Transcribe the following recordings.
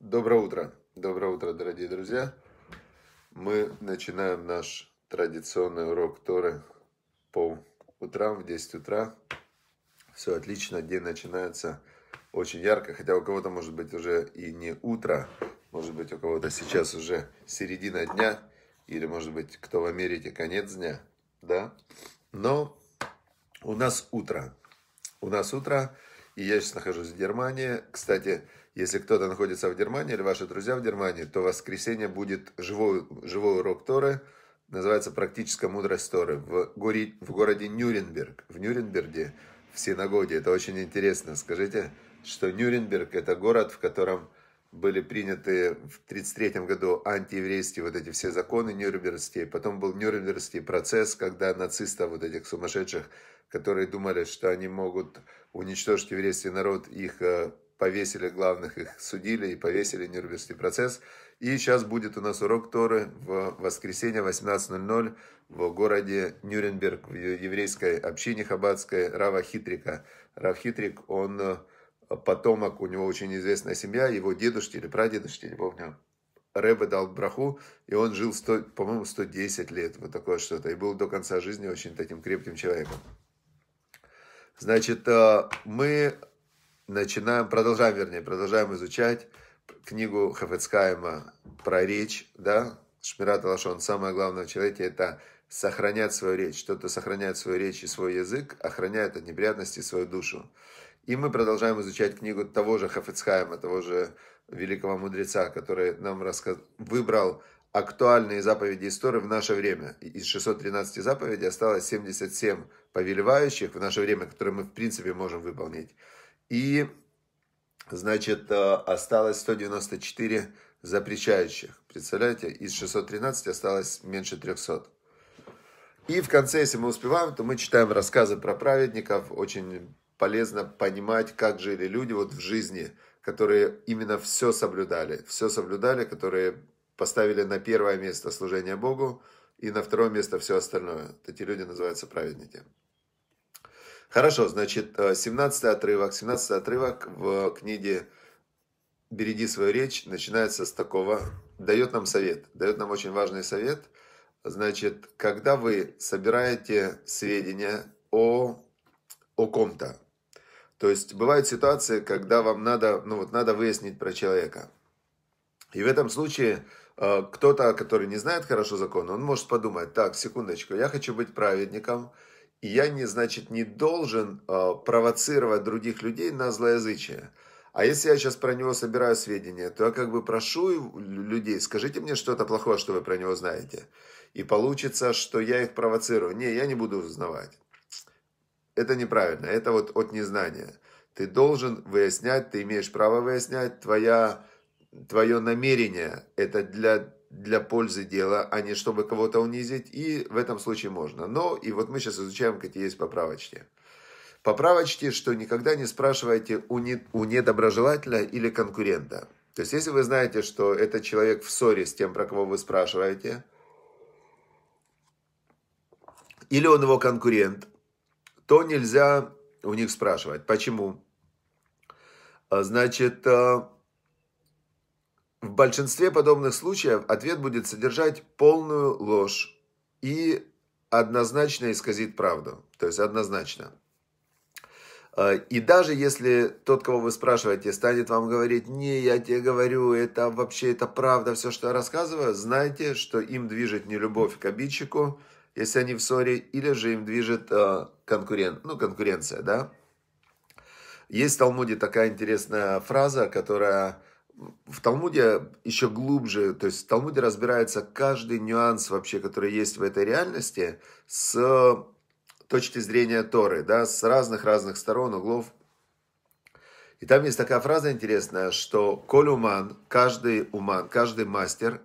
Доброе утро. Доброе утро, дорогие друзья. Мы начинаем наш традиционный урок Торы по утрам в 10 утра. Все отлично, день начинается очень ярко, хотя у кого-то может быть уже и не утро, может быть у кого-то сейчас уже середина дня, или может быть кто в Америке конец дня, да? Но у нас утро. У нас утро, и я сейчас нахожусь в Германии. Кстати, если кто-то находится в Германии или ваши друзья в Германии, то в воскресенье будет живой, живой урок Торы. Называется «Практическая мудрость Торы» в, горе, в городе Нюрнберг. В Нюрнберге, в синагоге. Это очень интересно. Скажите, что Нюрнберг – это город, в котором были приняты в 1933 году антиеврейские вот эти все законы Нюрнбергские. Потом был Нюрнбергский процесс, когда нацистов, вот этих сумасшедших, которые думали, что они могут уничтожить еврейский народ, их э, повесили главных, их судили и повесили Нюрнбергский процесс. И сейчас будет у нас урок Торы в воскресенье 18.00 в городе Нюрнберг, в еврейской общине хаббатской Рава Хитрика. Рав Хитрик, он э, потомок, у него очень известная семья, его дедушки или прадедушки, не помню, Рэбе дал браху, и он жил, 100, по-моему, 110 лет, вот такое что-то, и был до конца жизни очень таким крепким человеком. Значит, э, мы начинаем, продолжаем, вернее, продолжаем изучать книгу Хафецкайма про речь, да, Шмират Алашон, самое главное в человеке это сохранять свою речь. Тот, то сохраняет свою речь и свой язык, охраняет от неприятностей свою душу. И мы продолжаем изучать книгу того же Хафицхайма, того же великого мудреца, который нам рассказ... выбрал актуальные заповеди истории в наше время. Из 613 заповедей осталось 77 повелевающих в наше время, которые мы в принципе можем выполнить. И, значит, э, осталось 194 запрещающих. Представляете, из 613 осталось меньше 300. И в конце, если мы успеваем, то мы читаем рассказы про праведников, очень полезно понимать, как жили люди вот в жизни, которые именно все соблюдали, все соблюдали, которые поставили на первое место служение Богу и на второе место все остальное. эти люди называются праведники. Хорошо, значит, 17 э, отрывок. 17 отрывок в книге «Береги свою речь» начинается с такого, дает нам совет, дает нам очень важный совет. Значит, когда вы собираете сведения о, о ком-то, то есть бывают ситуации, когда вам надо, ну вот надо выяснить про человека. И в этом случае э, кто-то, который не знает хорошо закон, он может подумать, так, секундочку, я хочу быть праведником, и я, не, значит, не должен э, провоцировать других людей на злоязычие. А если я сейчас про него собираю сведения, то я как бы прошу людей, скажите мне что-то плохое, что вы про него знаете. И получится, что я их провоцирую. Не, я не буду узнавать. Это неправильно, это вот от незнания. Ты должен выяснять, ты имеешь право выяснять, твоя, твое намерение это для, для пользы дела, а не чтобы кого-то унизить, и в этом случае можно. Но, и вот мы сейчас изучаем, какие есть поправочки. Поправочки, что никогда не спрашивайте у, не, у недоброжелателя или конкурента. То есть, если вы знаете, что этот человек в ссоре с тем, про кого вы спрашиваете, или он его конкурент, то нельзя у них спрашивать. Почему? А, значит, а, в большинстве подобных случаев ответ будет содержать полную ложь и однозначно исказит правду. То есть однозначно. А, и даже если тот, кого вы спрашиваете, станет вам говорить, не, я тебе говорю, это вообще, это правда, все, что я рассказываю, знайте, что им движет не любовь к обидчику, если они в ссоре, или же им движет э, конкурент, ну, конкуренция, да. Есть в Талмуде такая интересная фраза, которая в Талмуде еще глубже, то есть в Талмуде разбирается каждый нюанс вообще, который есть в этой реальности с точки зрения Торы, да, с разных-разных сторон, углов. И там есть такая фраза интересная, что «Коль уман, каждый уман, каждый мастер,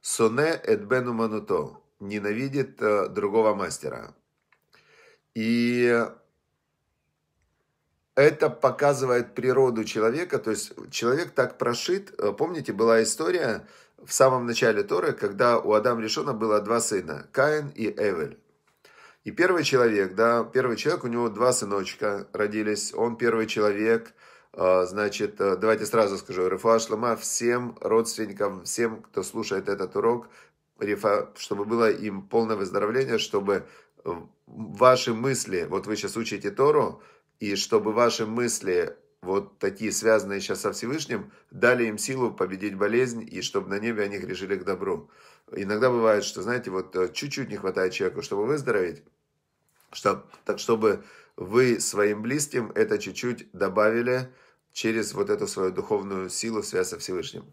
соне эт бен умануто» ненавидит э, другого мастера. И это показывает природу человека, то есть человек так прошит. Э, помните, была история в самом начале Торы, когда у Адама Решона было два сына, Каин и Эвель. И первый человек, да, первый человек, у него два сыночка родились, он первый человек, э, значит, давайте сразу скажу, Рафуа Шлама всем родственникам, всем, кто слушает этот урок, чтобы было им полное выздоровление, чтобы э, ваши мысли, вот вы сейчас учите Тору, и чтобы ваши мысли, вот такие связанные сейчас со Всевышним, дали им силу победить болезнь, и чтобы на небе они грешили к добру. Иногда бывает, что, знаете, вот э, чуть-чуть не хватает человеку, чтобы выздороветь, чтобы, так чтобы вы своим близким это чуть-чуть добавили через вот эту свою духовную силу, связь со Всевышним.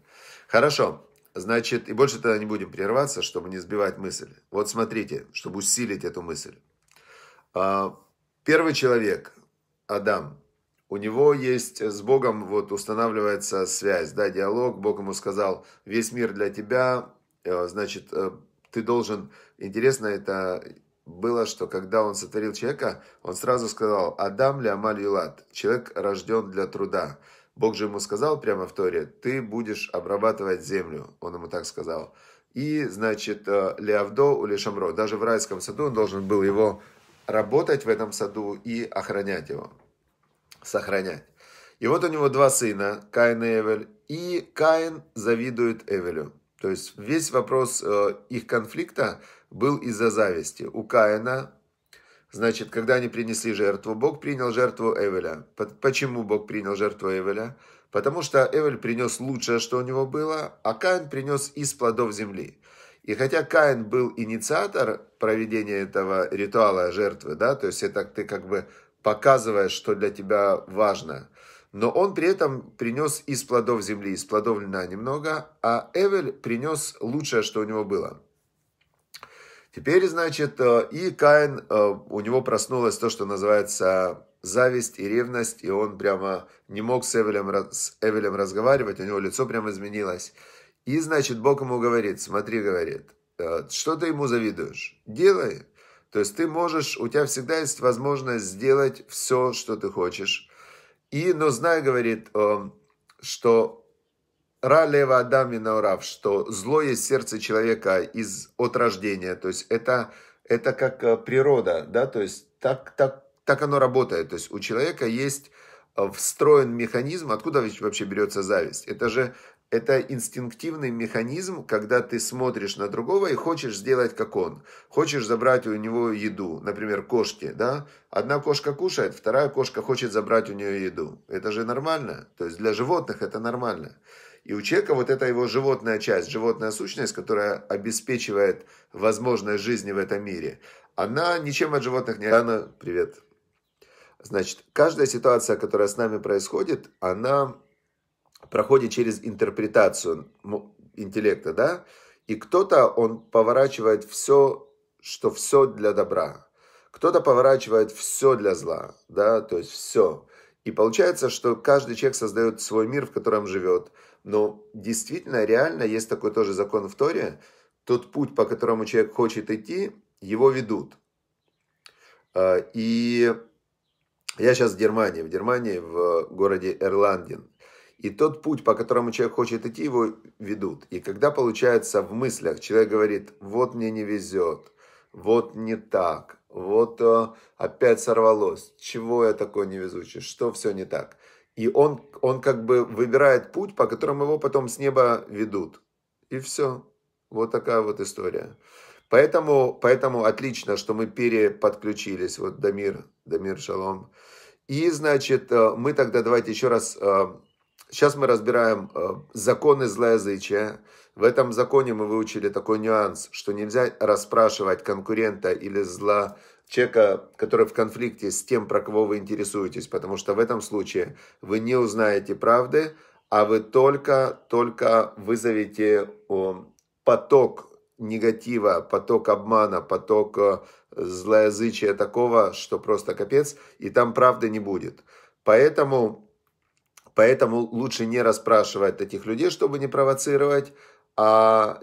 Хорошо. Значит, и больше тогда не будем прерваться, чтобы не сбивать мысль. Вот смотрите, чтобы усилить эту мысль. А, первый человек, Адам, у него есть с Богом вот устанавливается связь, да, диалог. Бог ему сказал, весь мир для тебя, э, значит, э, ты должен... Интересно это было, что когда он сотворил человека, он сразу сказал, Адам ли Амаль Юлад, человек рожден для труда. Бог же ему сказал прямо в Торе, ты будешь обрабатывать землю, он ему так сказал. И, значит, э, Леавдо или Шамро, даже в райском саду он должен был его работать в этом саду и охранять его, сохранять. И вот у него два сына, Каин и Эвель, и Каин завидует Эвелю. То есть весь вопрос э, их конфликта был из-за зависти. У Каина Значит, когда они принесли жертву, Бог принял жертву Эвеля. Почему Бог принял жертву Эвеля? Потому что Эвель принес лучшее, что у него было, а Каин принес из плодов земли. И хотя Каин был инициатор проведения этого ритуала жертвы, да, то есть это ты как бы показываешь, что для тебя важно, но он при этом принес из плодов земли, из плодов льна немного, а Эвель принес лучшее, что у него было – Теперь, значит, э, и Каин, э, у него проснулось то, что называется зависть и ревность, и он прямо не мог с Эвелем, с Эвелем разговаривать, у него лицо прямо изменилось. И, значит, Бог ему говорит, смотри, говорит, э, что ты ему завидуешь? Делай. То есть ты можешь, у тебя всегда есть возможность сделать все, что ты хочешь. И, но знай, говорит, что Ралева Адамина Рав, что злое сердце человека из, от рождения. То есть это, это как э, природа, да, то есть так, так, так оно работает. То есть у человека есть э, встроен механизм, откуда вообще берется зависть. Это же это инстинктивный механизм, когда ты смотришь на другого и хочешь сделать как он. Хочешь забрать у него еду, например, кошки, да? Одна кошка кушает, вторая кошка хочет забрать у нее еду. Это же нормально. То есть для животных это нормально. И у человека вот эта его животная часть, животная сущность, которая обеспечивает возможность жизни в этом мире, она ничем от животных не... Анна, привет. Значит, каждая ситуация, которая с нами происходит, она проходит через интерпретацию интеллекта, да? И кто-то, он поворачивает все, что все для добра. Кто-то поворачивает все для зла, да, то есть все. И получается, что каждый человек создает свой мир, в котором живет. Но действительно, реально, есть такой тоже закон в Торе. Тот путь, по которому человек хочет идти, его ведут. А, и я сейчас в Германии, в Германии, в городе Эрландин. И тот путь, по которому человек хочет идти, его ведут. И когда получается в мыслях, человек говорит, вот мне не везет, вот не так, вот э, опять сорвалось, чего я такой невезучий, что все не так. И он, он как бы выбирает путь, по которому его потом с неба ведут. И все. Вот такая вот история. Поэтому, поэтому отлично, что мы переподключились. Вот Дамир, Дамир Шалом. И, значит, э, мы тогда давайте еще раз... Сейчас э, мы разбираем законы злоязычия. В этом законе мы выучили такой нюанс, что нельзя расспрашивать конкурента или зла человека, который в конфликте с тем, про кого вы интересуетесь, потому что в этом случае вы не узнаете правды, а вы только, только вызовете поток негатива, поток обмана, поток э, злоязычия такого, что просто капец, и там правды не будет. Поэтому, поэтому лучше не расспрашивать таких людей, чтобы не провоцировать, а,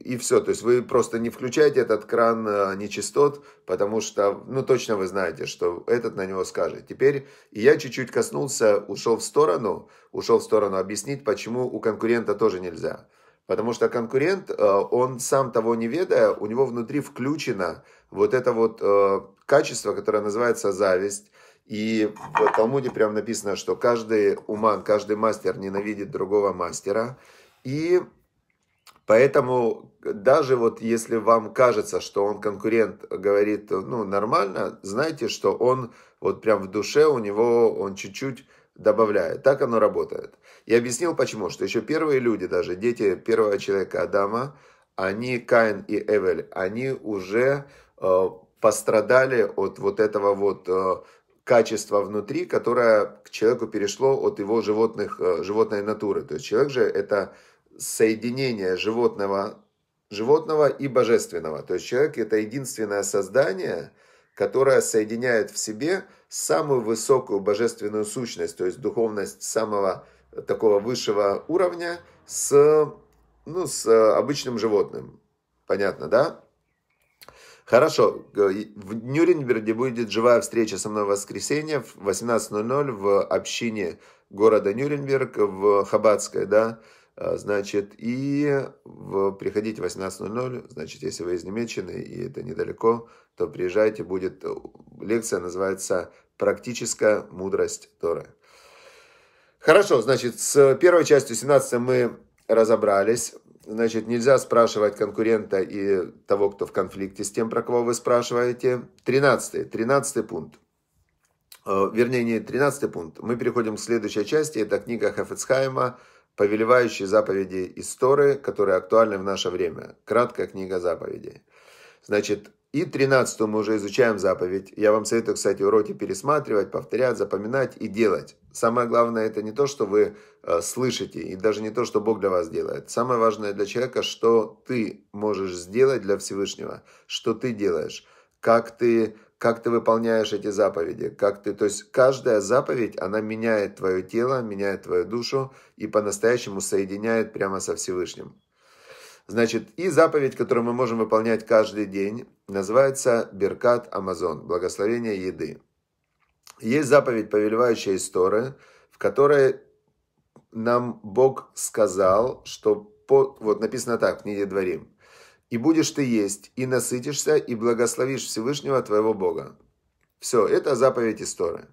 и все. То есть вы просто не включаете этот кран а, нечистот, потому что, ну, точно вы знаете, что этот на него скажет. Теперь и я чуть-чуть коснулся, ушел в сторону, ушел в сторону объяснить, почему у конкурента тоже нельзя. Потому что конкурент, а, он сам того не ведая, у него внутри включено вот это вот а, качество, которое называется зависть. И в Талмуде прям написано, что каждый уман, каждый мастер ненавидит другого мастера. И Поэтому э, даже вот если вам кажется, что он конкурент э, говорит, э, ну, нормально, знайте, что он вот прям в душе у него, он чуть-чуть добавляет. Так оно работает. И объяснил почему, что еще первые люди, даже дети первого человека Адама, они, Каин и Эвель, они уже э, пострадали от вот этого вот э, качество внутри, которое к человеку перешло от его животных, животной натуры. То есть человек же это соединение животного, животного и божественного. То есть человек – это единственное создание, которое соединяет в себе самую высокую божественную сущность, то есть духовность самого такого высшего уровня с, ну, с э, обычным животным. Понятно, да? Хорошо, в Нюрнберге будет живая встреча со мной в воскресенье в 18.00 в общине города Нюрнберг в Хабатской, да? А, значит, и в, приходите в 18.00, значит, если вы из Немечины и это недалеко, то приезжайте, будет э, лекция, называется «Практическая мудрость Торы». Хорошо, значит, с первой частью 17 мы разобрались. Значит, нельзя спрашивать конкурента и того, кто в конфликте с тем, про кого вы спрашиваете. тринадцатый тринадцатый пункт. Э, вернее, не тринадцатый пункт. Мы переходим к следующей части. Это книга Хафецхайма «Хафецхайма» повелевающие заповеди истории, которые актуальны в наше время. Краткая книга заповедей. Значит, и 13 мы уже изучаем заповедь. Я вам советую, кстати, уроки пересматривать, повторять, запоминать и делать. Самое главное, это не то, что вы э, слышите, и даже не то, что Бог для вас делает. Самое важное для человека, что ты можешь сделать для Всевышнего, что ты делаешь, как ты как ты выполняешь эти заповеди, как ты, то есть каждая заповедь, она меняет твое тело, меняет твою душу и по-настоящему соединяет прямо со Всевышним. Значит, и заповедь, которую мы можем выполнять каждый день, называется Беркат Амазон, благословение еды. Есть заповедь, повелевающая истории, в которой нам Бог сказал, что по, вот написано так в книге Дворим и будешь ты есть, и насытишься, и благословишь Всевышнего твоего Бога. Все, это заповедь истории.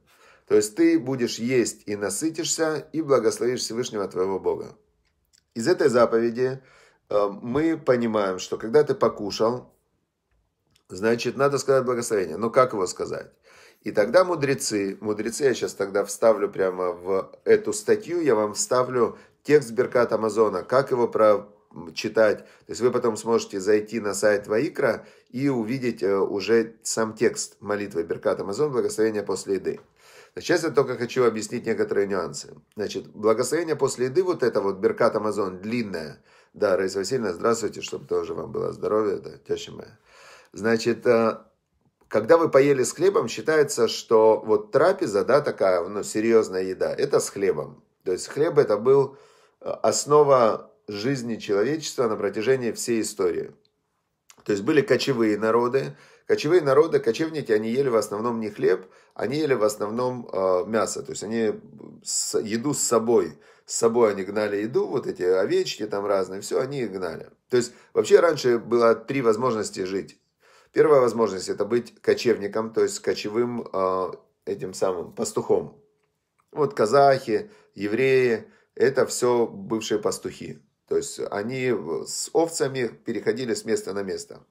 То есть ты будешь есть и насытишься, и благословишь Всевышнего твоего Бога. Из этой заповеди э, мы понимаем, что когда ты покушал, значит, надо сказать благословение. Но как его сказать? И тогда мудрецы, мудрецы, я сейчас тогда вставлю прямо в эту статью, я вам вставлю текст Беркат Амазона, как его про читать. То есть вы потом сможете зайти на сайт Ваикра и увидеть э, уже сам текст молитвы Беркат Амазон «Благословение после еды». Сейчас я только хочу объяснить некоторые нюансы. Значит, благословение после еды, вот это вот Беркат Амазон длинное. Да, Раиса Васильевна, здравствуйте, чтобы тоже вам было здоровье, да, теща моя. Значит, э, когда вы поели с хлебом, считается, что вот трапеза, да, такая, ну, серьезная еда, это с хлебом. То есть хлеб это был э, основа жизни человечества на протяжении всей истории. То есть были кочевые народы. Кочевые народы, кочевники, они ели в основном не хлеб, они ели в основном э, мясо. То есть они с, еду с собой. С собой они гнали еду, вот эти овечки там разные, все, они их гнали. То есть вообще раньше было три возможности жить. Первая возможность это быть кочевником, то есть кочевым э, этим самым пастухом. Вот казахи, евреи, это все бывшие пастухи. То есть они с овцами переходили с места на место.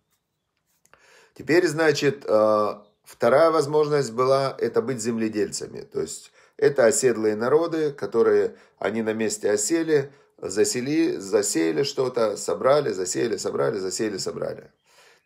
Теперь, значит, э, вторая возможность была это быть земледельцами. То есть это оседлые народы, которые они на месте осели, засели, засеяли что-то, собрали, засеяли, собрали, засеяли, собрали.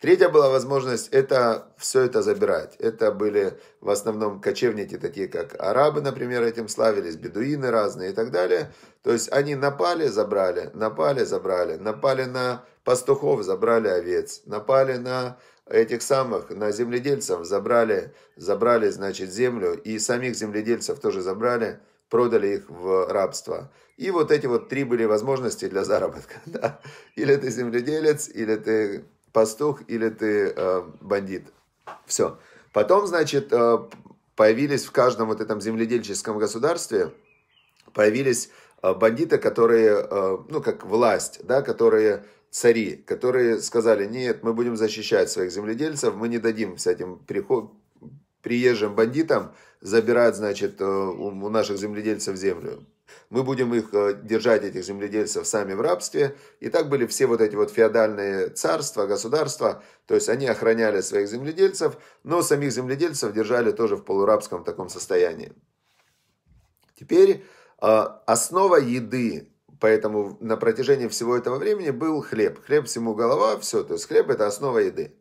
Третья была возможность, это все это забирать. Это были в основном кочевники, такие как арабы, например, этим славились, бедуины разные и так далее. То есть они напали, забрали, напали, забрали, напали на пастухов, забрали овец, напали на этих самых, на земледельцев, забрали, забрали, значит, землю, и самих земледельцев тоже забрали, продали их в рабство. И вот эти вот три были возможности для заработка. Да? Или ты земледелец, или ты пастух или ты э, бандит. Все. Потом, значит, э, появились в каждом вот этом земледельческом государстве, появились э, бандиты, которые, э, ну, как власть, да, которые цари, которые сказали, нет, мы будем защищать своих земледельцев, мы не дадим всяким приход приезжим бандитам забирать, значит, э, у наших земледельцев землю мы будем их э, держать, этих земледельцев, сами в рабстве. И так были все вот эти вот феодальные царства, государства, то есть они охраняли своих земледельцев, но самих земледельцев держали тоже в полурабском таком состоянии. Теперь э, основа еды, поэтому на протяжении всего этого времени был хлеб. Хлеб всему голова, все, то есть хлеб это основа еды.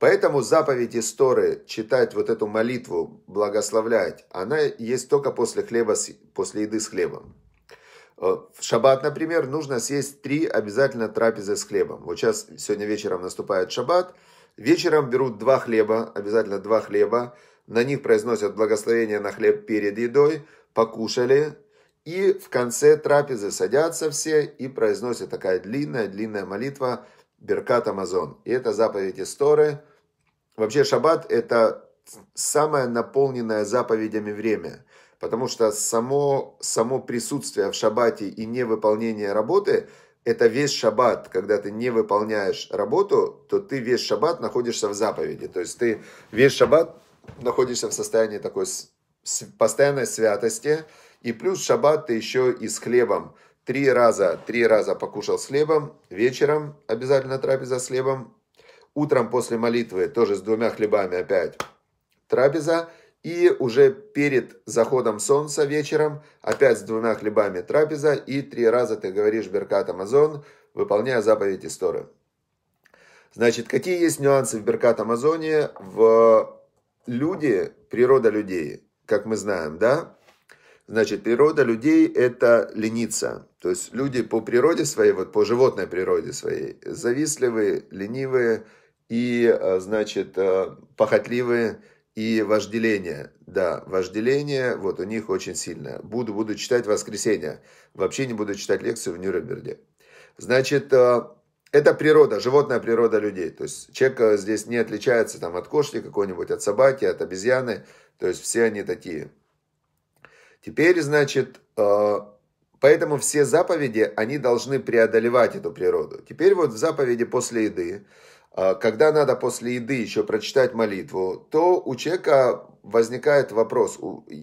Поэтому заповедь истории читать вот эту молитву, благословлять, она есть только после, хлеба, после еды с хлебом. Э, в шаббат, например, нужно съесть три обязательно трапезы с хлебом. Вот сейчас, сегодня вечером наступает шаббат. Вечером берут два хлеба, обязательно два хлеба. На них произносят благословение на хлеб перед едой. Покушали, и в конце трапезы садятся все и произносят такая длинная-длинная молитва Беркат Амазон. И это заповедь истории. Вообще шаббат – это самое наполненное заповедями время, потому что само, само присутствие в шаббате и невыполнение работы – это весь шаббат. Когда ты не выполняешь работу, то ты весь шаббат находишься в заповеди. То есть ты весь шаббат находишься в состоянии такой постоянной святости, и плюс шаббат ты еще и с хлебом. Три раза, три раза покушал с хлебом, вечером обязательно трапеза с хлебом, Утром после молитвы тоже с двумя хлебами опять трапеза. И уже перед заходом солнца вечером опять с двумя хлебами трапеза. И три раза ты говоришь Беркат Амазон, выполняя заповедь истории. Значит, какие есть нюансы в Беркат Амазоне? В люди, природа людей, как мы знаем, да? Значит, природа людей – это лениться. То есть люди по природе своей, вот по животной природе своей, завистливые, ленивые – и, э, значит, э, похотливые и вожделение. Да, вожделение, вот у них очень сильное. Буду, буду читать воскресенье. Вообще не буду читать лекцию в Нюрнберге. Значит, э, это природа, животная природа людей. То есть человек здесь не отличается там, от кошки какой-нибудь, от собаки, от обезьяны. То есть все они такие. Теперь, значит, поэтому все заповеди, они должны преодолевать эту природу. Теперь вот в заповеди после еды а, когда надо после еды еще прочитать молитву, то у человека возникает вопрос,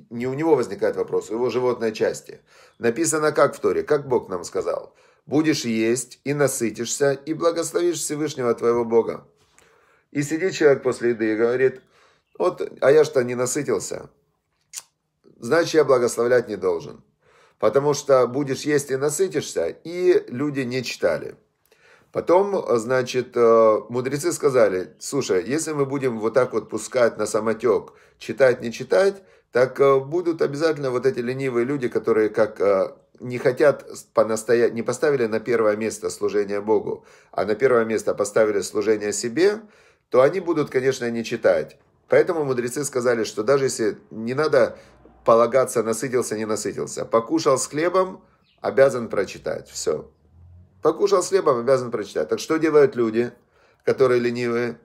не у него возникает вопрос, у его животной части. Написано как в Торе, как Бог нам сказал. «Будешь есть и насытишься, и благословишь Всевышнего твоего Бога». И сидит человек после еды и говорит, вот, а я что не насытился, значит, я благословлять не должен. Потому что будешь есть и насытишься, и люди не читали. Потом, э, значит, э, мудрецы сказали, слушай, если мы будем вот так вот пускать на самотек, читать, не читать, так э, будут обязательно вот эти ленивые люди, которые как не хотят понастоять, не поставили на первое место служение Богу, а на первое место поставили служение себе, то они будут, конечно, не читать. Поэтому мудрецы сказали, что даже если не надо полагаться, насытился, не насытился, покушал с хлебом, обязан прочитать. Все. Покушал с хлебом, обязан прочитать. Так что делают люди, которые ленивые?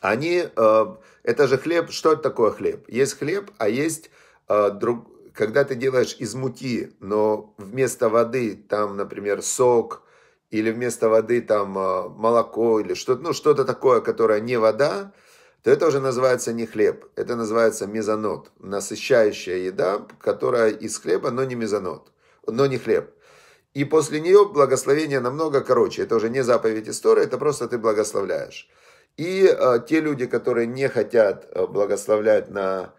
Они, э, это же хлеб, что это такое хлеб? Есть хлеб, а есть э, друг, когда ты делаешь из муки, но вместо воды там, например, сок, или вместо воды там э, молоко, или что-то, ну, что-то такое, которое не вода, то это уже называется не хлеб, это называется мезонот, насыщающая еда, которая из хлеба, но не мезонот, но не хлеб. И после нее благословение намного короче. Это уже не заповедь истории, это просто ты благословляешь. И э, те люди, которые не хотят а, благословлять на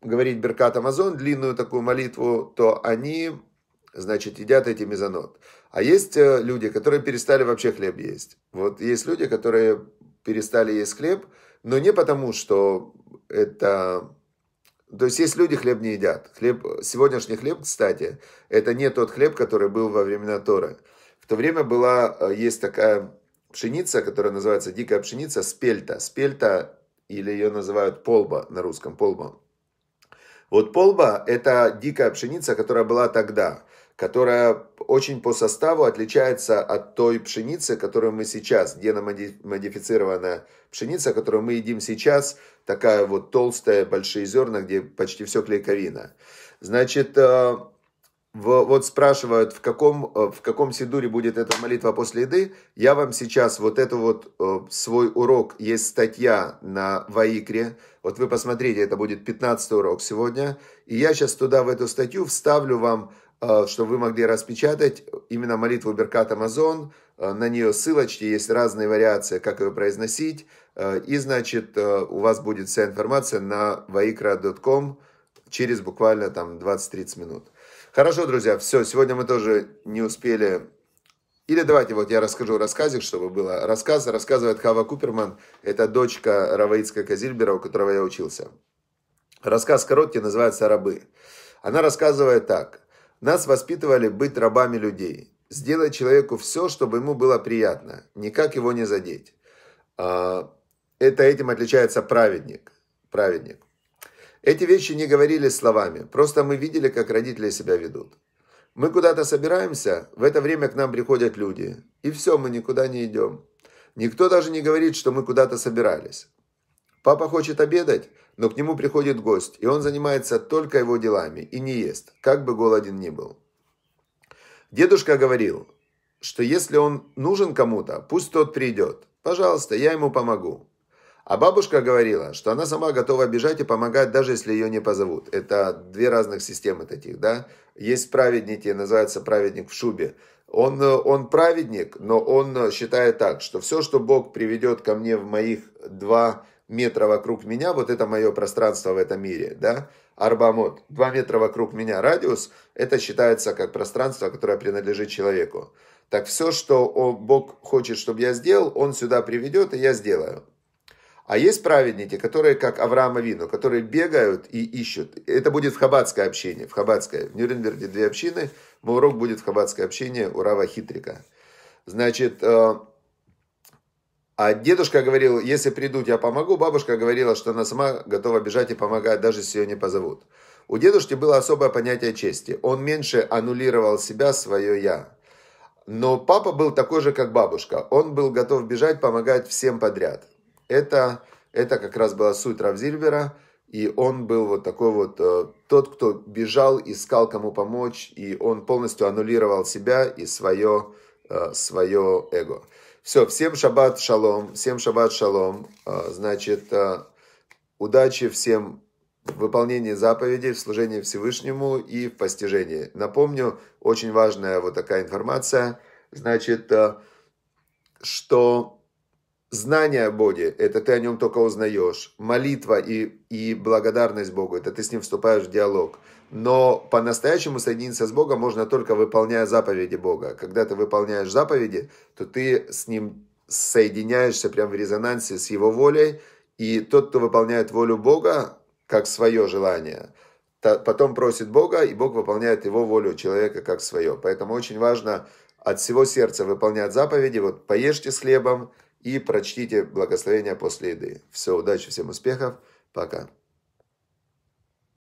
говорить Беркат Амазон, длинную такую молитву, то они, значит, едят эти мезонот. А есть э, люди, которые перестали вообще хлеб есть. Вот есть люди, которые перестали есть хлеб, но не потому, что это то есть есть люди, хлеб не едят. Хлеб, сегодняшний хлеб, кстати, это не тот хлеб, который был во времена Торы. В то время была, э, есть такая пшеница, которая называется дикая пшеница, спельта. Спельта, или ее называют полба на русском, полба. Вот полба – это дикая пшеница, которая была тогда которая очень по составу отличается от той пшеницы, которую мы сейчас, геномодифицированная пшеница, которую мы едим сейчас, такая вот толстая, большие зерна, где почти все клейковина. Значит, э, вот спрашивают, в каком, э, в каком сидуре будет эта молитва после еды. Я вам сейчас вот эту вот э, свой урок, есть статья на Ваикре. Вот вы посмотрите, это будет 15 урок сегодня. И я сейчас туда, в эту статью, вставлю вам Э, чтобы вы могли распечатать именно молитву Беркат Амазон. Э, на нее ссылочки, есть разные вариации, как ее произносить. Э, и, значит, у вас будет вся информация на vaikra.com через буквально там 20-30 минут. Хорошо, друзья, все, сегодня мы тоже не успели или давайте вот я расскажу рассказик, чтобы было. Рассказ рассказывает Хава Куперман. Это дочка Раваицка Казильбера, у которого я учился. Рассказ короткий, называется «Рабы». Она рассказывает так. Нас воспитывали быть рабами людей, сделать человеку все, чтобы ему было приятно, никак его не задеть. А, это этим отличается праведник. праведник. Эти вещи не говорили словами, просто мы видели, как родители себя ведут. Мы куда-то собираемся, в это время к нам приходят люди, и все, мы никуда не идем. Никто даже не говорит, что мы куда-то собирались. Папа хочет обедать, но к нему приходит гость, и он занимается только его делами и не ест, как бы голоден ни был. Дедушка говорил, что если он нужен кому-то, пусть тот придет. Пожалуйста, я ему помогу. А бабушка говорила, что она сама готова бежать и помогать, даже если ее не позовут. Это две разных системы таких, да? Есть праведники, называется праведник в шубе. Он, он праведник, но он считает так, что все, что Бог приведет ко мне в моих два метра вокруг меня, вот это мое пространство в этом мире, да, арбамот, 2 метра вокруг меня радиус, это считается как пространство, которое принадлежит человеку. Так все, что Бог хочет, чтобы я сделал, Он сюда приведет, и я сделаю. А есть праведники, которые, как Авраама Вину, которые бегают и ищут. Это будет в Хабатское общение, в Хабатское. В Нюрнберге две общины, мой урок будет в Хабатское общение у Рава Хитрика. Значит, э, а дедушка говорил, если придут, я помогу. Бабушка говорила, что она сама готова бежать и помогать, даже если ее не позовут. У дедушки было особое понятие чести. Он меньше аннулировал себя, свое «я». Но папа был такой же, как бабушка. Он был готов бежать, помогать всем подряд. Это, это как раз была суть Равзильбера. И он был вот такой вот э, тот, кто бежал, искал кому помочь. И он полностью аннулировал себя и свое, э, свое эго. Все, всем шаббат шалом, всем шаббат шалом. А, значит, а, удачи всем в выполнении заповедей, в служении Всевышнему и в постижении. Напомню, очень важная вот такая информация, значит, а, что Знание о Боге – это ты о нем только узнаешь. Молитва и, и благодарность Богу – это ты с ним вступаешь в диалог. Но по-настоящему соединиться с Богом можно только выполняя заповеди Бога. Когда ты выполняешь заповеди, то ты с ним соединяешься прям в резонансе с его волей. И тот, кто выполняет волю Бога, как свое желание, потом просит Бога, и Бог выполняет его волю человека как свое. Поэтому очень важно от всего сердца выполнять заповеди. Вот поешьте с хлебом, и прочтите благословение после еды. Все, удачи, всем успехов, пока.